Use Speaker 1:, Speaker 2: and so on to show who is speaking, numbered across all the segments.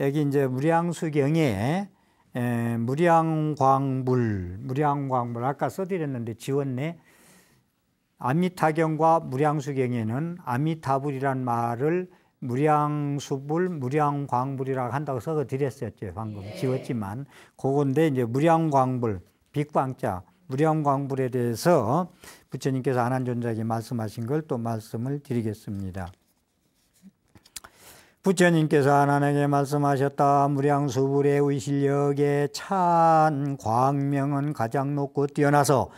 Speaker 1: 여기 이제 무량수경에 무량광물, 무량광물 아까 써드렸는데 지웠네. 아미타경과 무량수경에는 아미타불이란 말을 무량수불, 무량광불이라고 한다고 써 드렸었죠. 방금 예. 지웠지만 그건데 이제 무량광불, 빛광자, 무량광불에 대해서 부처님께서 안한존자에게 말씀하신 걸 또 말씀을 드리겠습니다. 부처님께서 하나님에게 말씀하셨다. 무량수불의 의실력의 찬 광명은 가장 높고 뛰어나서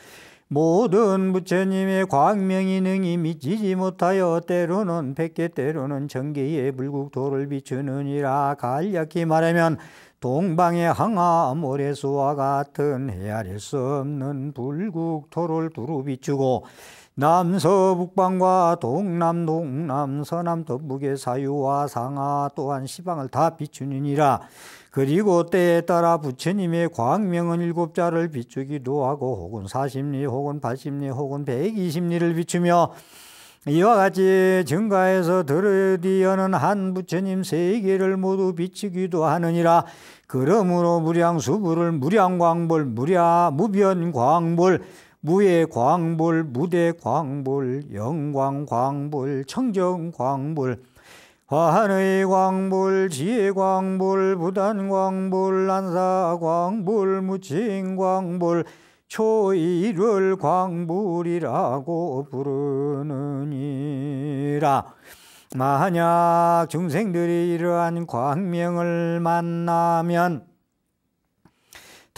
Speaker 1: 모든 부처님의 광명이 능히 미치지 못하여 때로는 백개 때로는 전개의 불국도를 비추느니라 간략히 말하면 동방의 항아 모래수와 같은 헤아릴 수 없는 불국토를 두루 비추고 남서북방과 동남 동남 서남 동북의 사유와 상하 또한 시방을 다 비추느니라 그리고 때에 따라 부처님의 광명은 일곱자를 비추기도 하고 혹은 사십리 혹은 팔십리 혹은 백이십리를 비추며 이와 같이 증가해서 드르디어는 한 부처님 세계를 모두 비추기도 하느니라 그러므로 무량수불을 무량광불 무량 무변광불 무예 광불, 무대 광불, 영광 광불, 청정 광불, 화한의 광불, 지혜 광불, 부단 광불, 난사 광불, 무칭 광불, 초일를 광불이라고 부르느니라. 만약 중생들이 이러한 광명을 만나면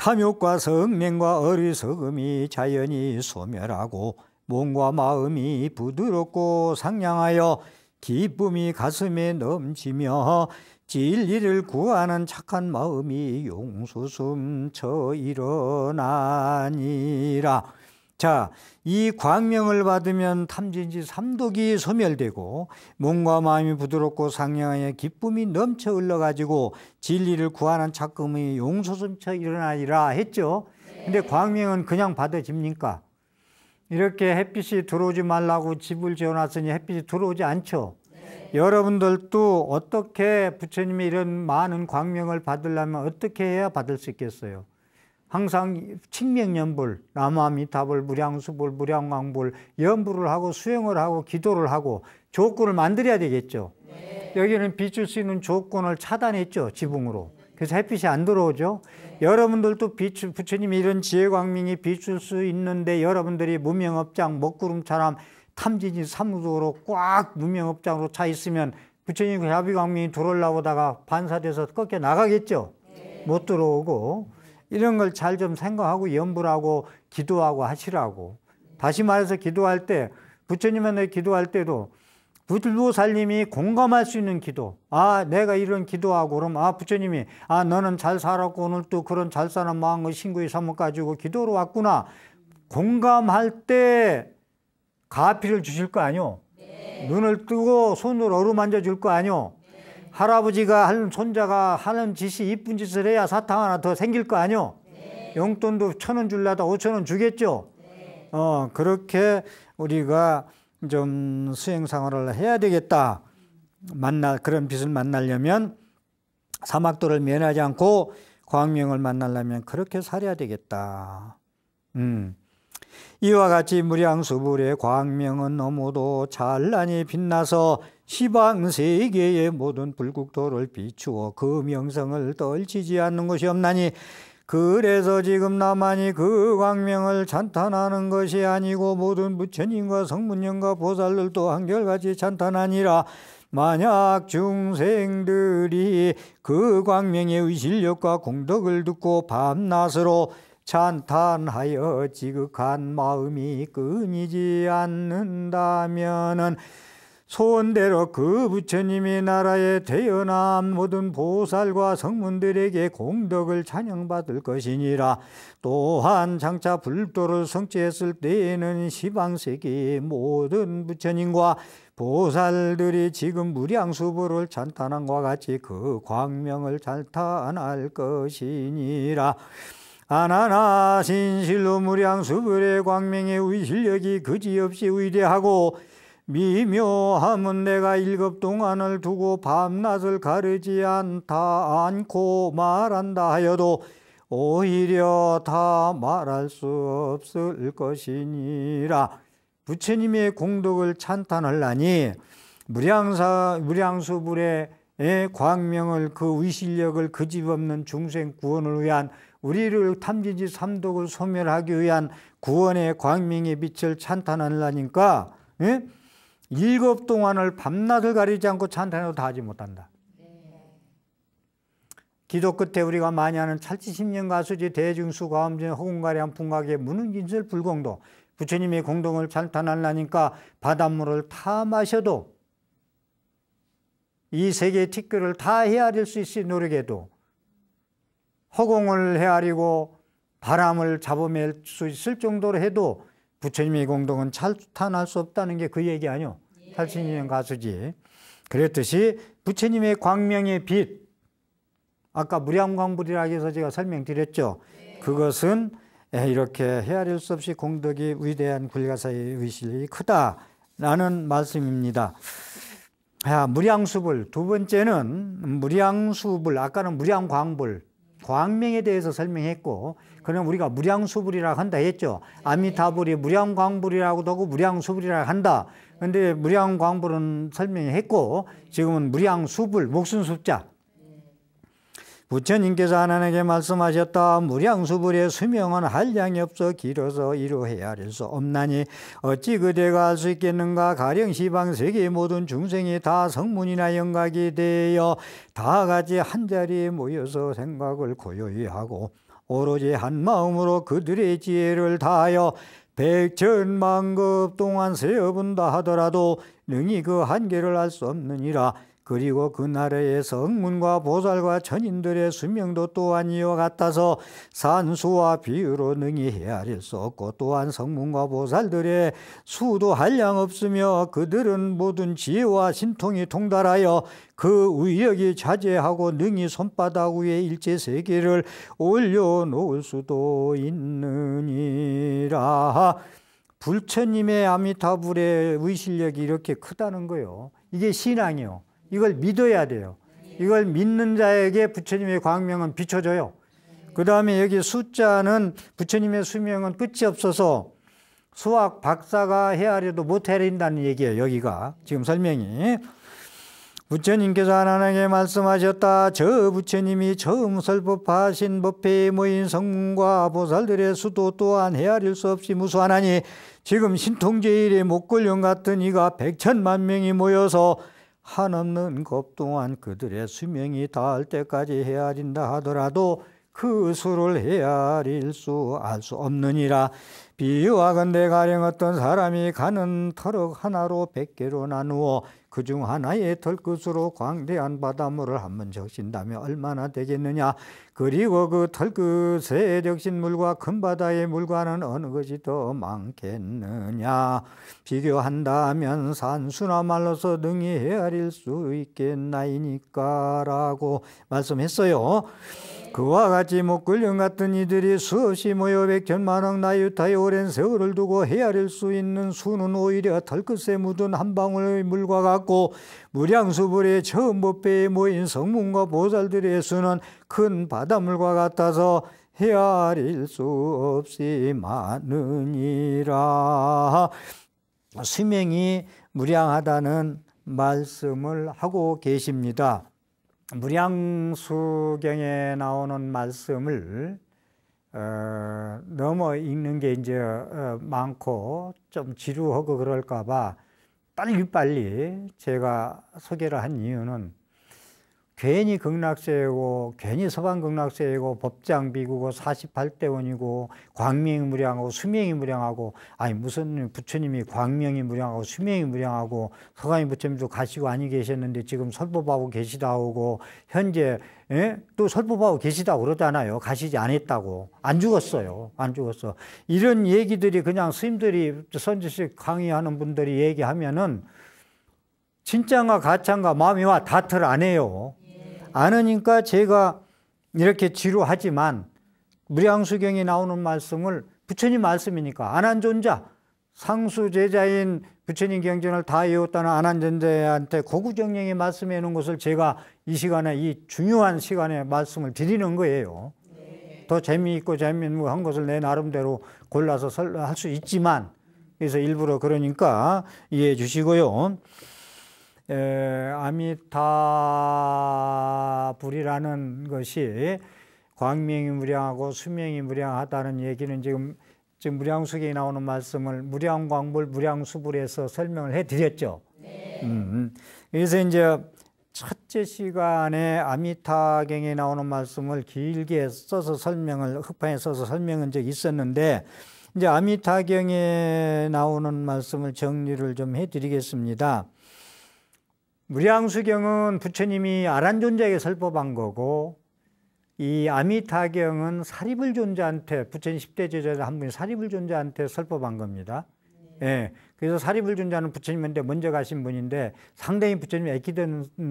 Speaker 1: 탐욕과 성맹과 어리석음이 자연히 소멸하고 몸과 마음이 부드럽고 상냥하여 기쁨이 가슴에 넘치며 진리를 구하는 착한 마음이 용수숨쳐 일어나니라. 자, 이 광명을 받으면 탐진지 삼독이 소멸되고 몸과 마음이 부드럽고 상냥하여 기쁨이 넘쳐 흘러가지고 진리를 구하는 착금의 용솟음쳐 일어나리라 했죠. 근데 네. 광명은 그냥 받아집니까? 이렇게 햇빛이 들어오지 말라고 집을 지어놨으니 햇빛이 들어오지 않죠. 네. 여러분들도 어떻게 부처님의 이런 많은 광명을 받으려면 어떻게 해야 받을 수 있겠어요? 항상 칭명연불, 남아미타불, 무량수불, 무량광불, 연불을 하고 수행을 하고 기도를 하고 조건을 만들어야 되겠죠. 네. 여기는 비출 수 있는 조건을 차단했죠. 지붕으로. 그래서 햇빛이 안 들어오죠. 네. 여러분들도 비출 부처님이 이런 지혜광명이 비출 수 있는데 여러분들이 무명업장, 먹구름처럼 탐진이 삼무도로 꽉 무명업장으로 차 있으면 부처님 그 야비광명이 들어올라오다가 반사돼서 꺾여 나가겠죠. 네. 못 들어오고 이런 걸 잘 좀 생각하고 염불하고 기도하고 하시라고. 다시 말해서 기도할 때 부처님한테 기도할 때도 부들보살님이 공감할 수 있는 기도. 아, 내가 이런 기도하고 그럼 아 부처님이 아 너는 잘 살았고 오늘 또 그런 잘 사는 마음을 신구의 사모 가지고 기도로 왔구나. 공감할 때 가피를 주실 거 아니오. 네. 눈을 뜨고 손을 어루만져 줄 거 아니오. 할아버지가 하는 손자가 하는 짓이 이쁜 짓을 해야 사탕 하나 더 생길 거아니요 네. 용돈도 천 원 줄라다 오천 원 주겠죠? 네. 어, 그렇게 우리가 좀 수행상활을 해야 되겠다. 만나, 그런 빚을 만나려면 사막도를 면하지 않고 광명을 만나려면 그렇게 살아야 되겠다. 음. 이와 같이 무량수불의 광명은 너무도 찬란히 빛나서 시방 세계의 모든 불국토를 비추어 그 명성을 떨치지 않는 것이 없나니 그래서 지금 나만이 그 광명을 찬탄하는 것이 아니고 모든 부처님과 성문님과 보살들도 한결같이 찬탄하니라 만약 중생들이 그 광명의 의실력과 공덕을 듣고 밤낮으로 찬탄하여 지극한 마음이 끊이지 않는다면은 소원대로 그 부처님의 나라에 태어난 모든 보살과 성문들에게 공덕을 찬양받을 것이니라 또한 장차 불도를 성취했을 때에는 시방세계의 모든 부처님과 보살들이 지금 무량수보를 찬탄한과 같이 그 광명을 찬탄할 것이니라 아나나 신실로 무량수불의 광명의 위실력이 그지없이 위대하고 미묘함은 내가 일급 동안을 두고 밤낮을 가르지 않다 않고 말한다 하여도 오히려 다 말할 수 없을 것이니라 부처님의 공덕을 찬탄하려니 무량사 무량수불의 광명을 그 의실력을 그집 없는 중생 구원을 위한 우리를 탐지지 삼독을 소멸하기 위한 구원의 광명의 빛을 찬탄하려니까 예? 일곱 동안을 밤낮을 가리지 않고 찬탄해도 다 하지 못한다. 네. 기도 끝에 우리가 많이 하는 찰지심령 가수지 대중수 가음전 허공가량 풍각의 무는 진설 불공도 부처님의 공동을 찬탄하려니까 바닷물을 다 마셔도 이 세계의 티끌을 다 헤아릴 수 있을 노력에도 허공을 헤아리고 바람을 잡아낼수 있을 정도로 해도 부처님의 공덕은 찬탄할 수 없다는 게 그 얘기 아니오. 예. 탈신이년 가수지. 그랬듯이 부처님의 광명의 빛, 아까 무량광불이라 해서 제가 설명드렸죠. 예. 그것은 예, 이렇게 헤아릴 수 없이 공덕이 위대한 굴가사의 의실이 크다라는 말씀입니다. 아, 무량수불 두 번째는 무량수불 아까는 무량광불 광명에 대해서 설명했고 그럼 우리가 무량수불이라고 한다 했죠. 아미타불이 무량광불이라고도 하고 무량수불이라 한다. 근데 무량광불은 설명했고 지금은 무량수불 목순수자 부처님께서 하나님에게 말씀하셨다. 무량수불의 수명은 한량이 없어 길어서 이루해야 할수 없나니 어찌 그대가 할수 있겠는가 가령 시방 세계 모든 중생이 다 성문이나 영각이 되어 다 같이 한자리에 모여서 생각을 고요히 하고 오로지 한 마음으로 그들의 지혜를 다하여 백천만급 동안 세어본다 하더라도 능히 그 한계를 알 수 없느니라 그리고 그나라에서 성문과 보살과 천인들의 수명도 또한 이와 같아서 산수와 비유로 능히 헤아릴 수 없고 또한 성문과 보살들의 수도 한량 없으며 그들은 모든 지혜와 신통이 통달하여 그위역이 자제하고 능히 손바닥 위에 일제 세계를 올려놓을 수도 있느니라. 불처님의 아미타불의 의실력이 이렇게 크다는 거요. 이게 신앙이요. 이걸 믿어야 돼요. 이걸 믿는 자에게 부처님의 광명은 비춰져요. 그 다음에 여기 숫자는 부처님의 수명은 끝이 없어서 수학 박사가 헤아려도 못 헤아린다는 얘기예요. 여기가 지금 설명이. 부처님께서 하나님께 말씀하셨다. 저 부처님이 처음 설법하신 법회에 모인 성문과 보살들의 수도 또한 헤아릴 수 없이 무수하나니 지금 신통제일의 목걸령 같은 이가 백천만 명이 모여서 한없는 곱 동안 그들의 수명이 닿을 때까지 헤아린다 하더라도 그 수를 헤아릴 수 알 수 없느니라 비유하건대 가령 어떤 사람이 가는 터럭 하나로 백 개로 나누어 그 중 하나의 털끝으로 광대한 바닷물을 한 번 적신다면 얼마나 되겠느냐 그리고 그 털끝에 적신 물과 큰 바다의 물과는 어느 것이 더 많겠느냐 비교한다면 산수나 말로서 능히 헤아릴 수 있겠나이니까라고 말씀했어요. 그와 같이 목걸령 같은 이들이 수없이 모여 백천만억 나유타의 오랜 세월을 두고 헤아릴 수 있는 수는 오히려 털끝에 묻은 한 방울의 물과 같고 무량수불의 처음 법배에 모인 성문과 보살들의 수는 큰 바닷물과 같아서 헤아릴 수 없이 많으니라 수명이 무량하다는 말씀을 하고 계십니다. 무량수경에 나오는 말씀을 어, 넘어 읽는 게 이제 어, 많고 좀 지루하고 그럴까봐 빨리빨리 제가 소개를 한 이유는 괜히 극락세이고 괜히 서방 극락세이고 법장비구고 48대원이고 광명이 무량하고 수명이 무량하고 아니 무슨 부처님이 광명이 무량하고 수명이 무량하고 서강이 부처님도 가시고 아니 계셨는데 지금 설법하고 계시다 오고 현재 예? 또 설법하고 계시다 그러잖아요 가시지 않았다고 안 죽었어요 안 죽었어 이런 얘기들이 그냥 스님들이 선지식 강의하는 분들이 얘기하면은 진짜인가 가짜인가 마음이 와 다 틀 안 해요 아으니까 제가 이렇게 지루하지만 무량수경이 나오는 말씀을 부처님 말씀이니까 안한존자 상수 제자인 부처님 경전을 다 외웠다는 안한존자한테 고구정령의 말씀해 놓은 것을 제가 이 시간에 이 중요한 시간에 말씀을 드리는 거예요. 더 재미있고 재미있한 것을 내 나름대로 골라서 할 수 있지만 그래서 일부러 그러니까 이해해 주시고요. 에, 아미타불이라는 것이 광명이 무량하고 수명이 무량하다는 얘기는 지금 지금 무량수기에 나오는 말씀을 무량광불 무량수불에서 설명을 해드렸죠. 네. 음, 음, 그래서 이제 첫째 시간에 아미타경에 나오는 말씀을 길게 써서 설명을 흑판에 써서 설명한 적이 있었는데 이제 아미타경에 나오는 말씀을 정리를 좀 해드리겠습니다. 무량수경은 부처님이 아란존자에게 설법한 거고 이 아미타경은 사리불존자한테 부처님 10대 제자 한 분이 사리불존자한테 설법한 겁니다. 예. 네. 그래서 사리불존자는 부처님한테 먼저 가신 분인데 상당히 부처님이 애기되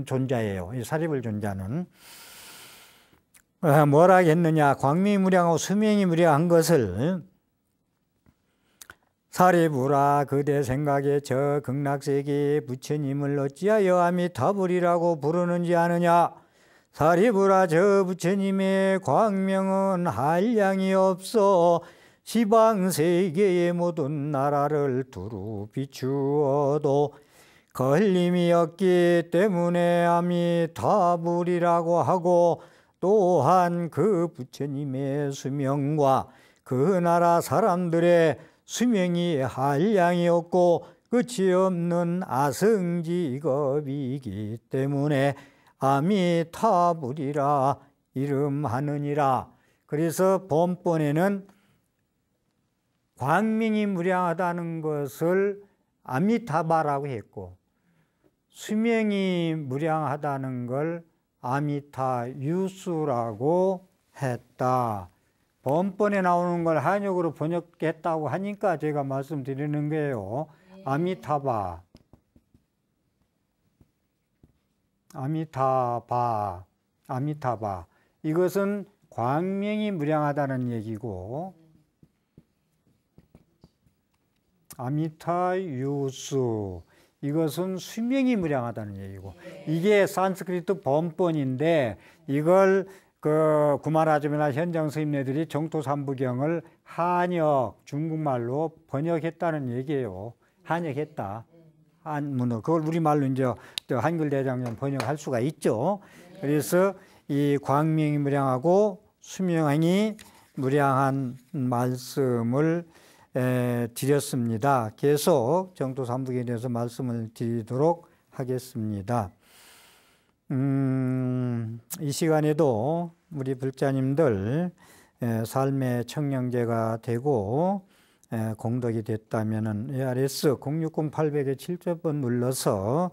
Speaker 1: 존재예요. 이 사리불존자는. 아, 뭐라 했느냐. 광미무량하고 수명이 무량한 것을 사리부라 그대 생각에 저 극락세계의 부처님을 어찌하여 아미타불이라고 부르는지 아느냐 사리부라 저 부처님의 광명은 한량이 없어 시방세계의 모든 나라를 두루 비추어도 걸림이 없기 때문에 아미타불이라고 하고 또한 그 부처님의 수명과 그 나라 사람들의 수명이 할 양이 없고 끝이 없는 아성지겁이기 때문에 아미타불이라 이름하느니라. 그래서 본본에는 광명이 무량하다는 것을 아미타바라고 했고 수명이 무량하다는 걸 아미타 유수라고 했다. 번번에 나오는 걸 한역으로 번역했다고 하니까 제가 말씀드리는 거예요. 네. 아미타바. 아미타바. 아미타바. 이것은 광명이 무량하다는 얘기고 아미타유수 이것은 수명이 무량하다는 얘기고 네. 이게 산스크리트 범번인데 이걸 그 구마라즘이나 현장 스님네들이 정토 삼부경을 한역 중국말로 번역했다는 얘기예요. 한역했다. 한문어 그걸 우리말로 이제 한글 대장경 번역할 수가 있죠. 그래서 이 광명이 무량하고 수명이 무량한 말씀을 에, 드렸습니다. 계속 정토 삼부경에 대해서 말씀을 드리도록 하겠습니다. 음, 이 시간에도 우리 불자님들 삶의 청량제가 되고 공덕이 됐다면은 ARS 060800에 직접 눌러서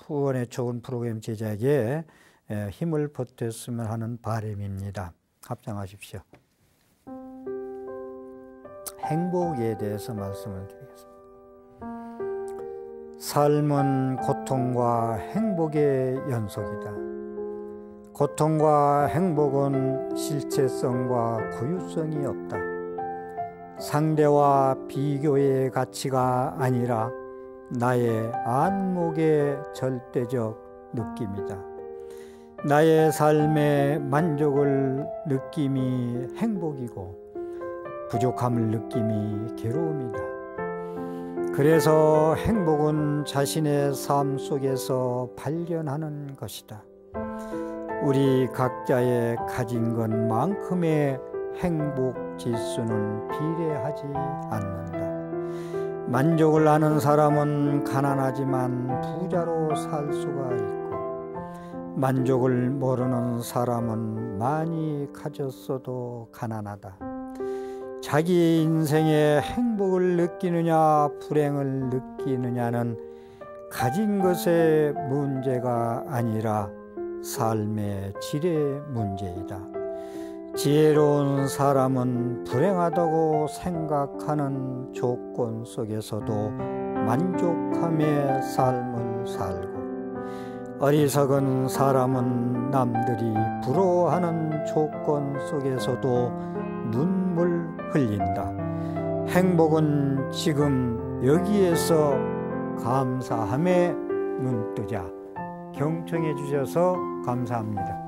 Speaker 1: 후원의 좋은 프로그램 제작에 힘을 보탰으면 하는 바람입니다. 합장하십시오. 행복에 대해서 말씀을 드리겠습니다. 삶은 고통과 행복의 연속이다. 고통과 행복은 실체성과 고유성이 없다. 상대와 비교의 가치가 아니라 나의 안목의 절대적 느낌이다. 나의 삶의 만족을 느낌이 행복이고 부족함을 느낌이 괴로움이다. 그래서 행복은 자신의 삶 속에서 발견하는 것이다. 우리 각자의 가진 것만큼의 행복 지수는 비례하지 않는다. 만족을 아는 사람은 가난하지만 부자로 살 수가 있고, 만족을 모르는 사람은 많이 가졌어도 가난하다. 자기 인생의 행 행복을 느끼느냐 불행을 느끼느냐는 가진 것의 문제가 아니라 삶의 질의 문제이다. 지혜로운 사람은 불행하다고 생각하는 조건 속에서도 만족함의 삶을 살고 어리석은 사람은 남들이 부러워하는 조건 속에서도 눈물 흘린다. 행복은 지금 여기에서 감사함에 눈뜨자 경청해 주셔서 감사합니다.